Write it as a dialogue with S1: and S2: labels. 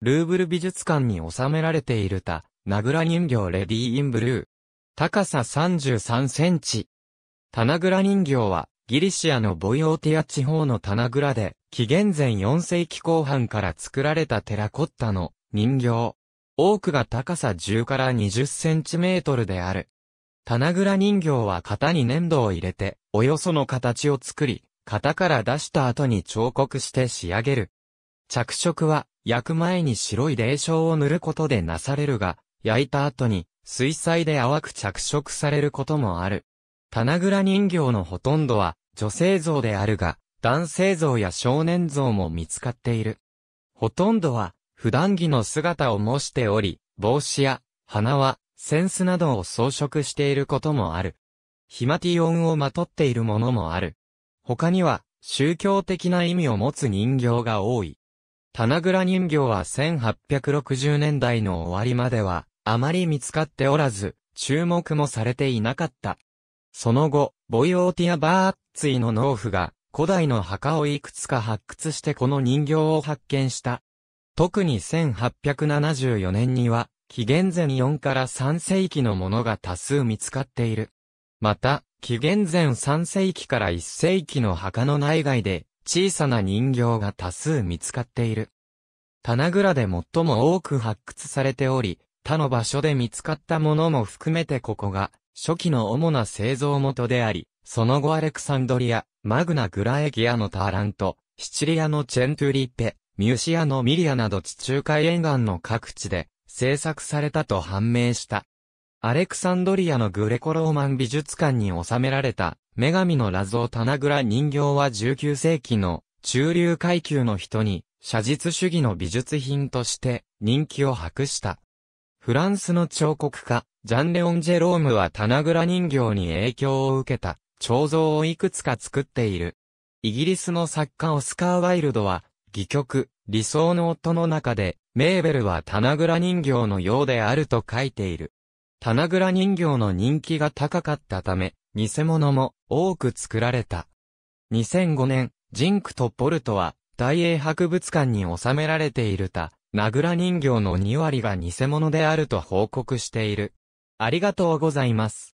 S1: ルーブル美術館に収められているた、名倉人形レディー・イン・ブルー。高さ33センチ。棚倉人形は、ギリシアのボイオーティア地方の棚倉で、紀元前4世紀後半から作られたテラコッタの人形。多くが高さ10から20センチメートルである。棚倉人形は型に粘土を入れて、およその形を作り、型から出した後に彫刻して仕上げる。着色は焼く前に白い霊障を塗ることでなされるが、焼いた後に水彩で淡く着色されることもある。棚倉人形のほとんどは女性像であるが、男性像や少年像も見つかっている。ほとんどは普段着の姿を模しており、帽子や鼻は扇子などを装飾していることもある。ヒマティオンをまとっているものもある。他には宗教的な意味を持つ人形が多い。棚倉人形は1860年代の終わりまでは、あまり見つかっておらず、注目もされていなかった。その後、ボイオーティア・バーッツィの農夫が、古代の墓をいくつか発掘してこの人形を発見した。特に1874年には、紀元前4から3世紀のものが多数見つかっている。また、紀元前3世紀から1世紀の墓の内外で、小さな人形が多数見つかっている。棚倉で最も多く発掘されており、他の場所で見つかったものも含めてここが、初期の主な製造元であり、その後アレクサンドリア、マグナ・グラエギアのターラント、シチリアのチェントゥリッペ、ミュシアのミリアなど地中海沿岸の各地で、製作されたと判明した。アレクサンドリアのグレコローマン美術館に収められた、女神のラを棚倉人形は19世紀の中流階級の人に、写実主義の美術品として人気を博した。フランスの彫刻家、ジャンレオン・ジェロームは棚倉人形に影響を受けた、彫像をいくつか作っている。イギリスの作家オスカー・ワイルドは、戯曲、理想の夫の中で、メーベルは棚倉人形のようであると書いている。棚倉人形の人気が高かったため、偽物も多く作られた。2005年、ジンクとポルトは、大英博物館に収められているた、名倉人形の2割が偽物であると報告している。ありがとうございます。